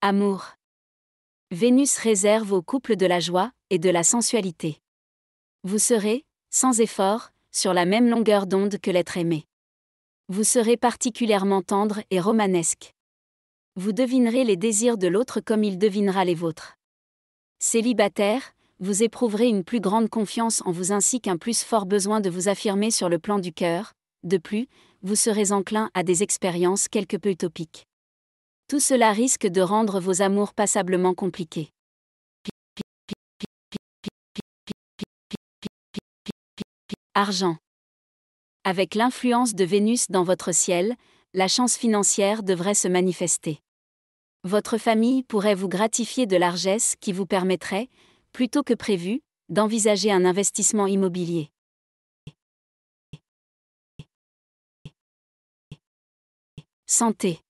Amour. Vénus réserve aux couples de la joie et de la sensualité. Vous serez, sans effort, sur la même longueur d'onde que l'être aimé. Vous serez particulièrement tendre et romanesque. Vous devinerez les désirs de l'autre comme il devinera les vôtres. Célibataire, vous éprouverez une plus grande confiance en vous ainsi qu'un plus fort besoin de vous affirmer sur le plan du cœur. De plus, vous serez enclin à des expériences quelque peu utopiques tout cela risque de rendre vos amours passablement compliqués. Argent. Avec l'influence de Vénus dans votre ciel, la chance financière devrait se manifester. Votre famille pourrait vous gratifier de largesse qui vous permettrait, plutôt que prévu, d'envisager un investissement immobilier. Santé.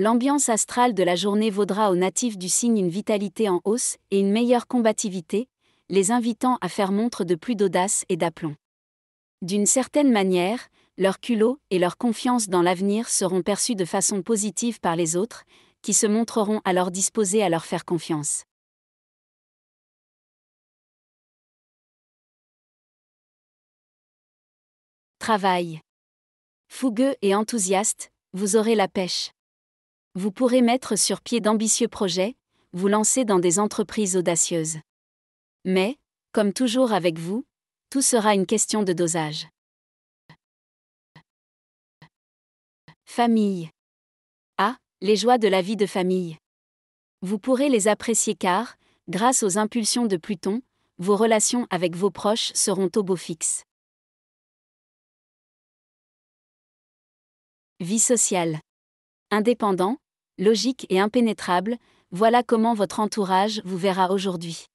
L'ambiance astrale de la journée vaudra aux natifs du signe une vitalité en hausse et une meilleure combativité, les invitant à faire montre de plus d'audace et d'aplomb. D'une certaine manière, leur culot et leur confiance dans l'avenir seront perçus de façon positive par les autres, qui se montreront alors disposés à leur faire confiance. Travail. Fougueux et enthousiaste, vous aurez la pêche. Vous pourrez mettre sur pied d'ambitieux projets, vous lancer dans des entreprises audacieuses. Mais, comme toujours avec vous, tout sera une question de dosage. Famille. Ah, les joies de la vie de famille. Vous pourrez les apprécier car, grâce aux impulsions de Pluton, vos relations avec vos proches seront au beau fixe. Vie sociale. Indépendant, logique et impénétrable, voilà comment votre entourage vous verra aujourd'hui.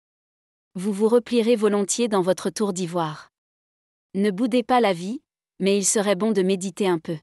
Vous vous replierez volontiers dans votre tour d'ivoire. Ne boudez pas la vie, mais il serait bon de méditer un peu.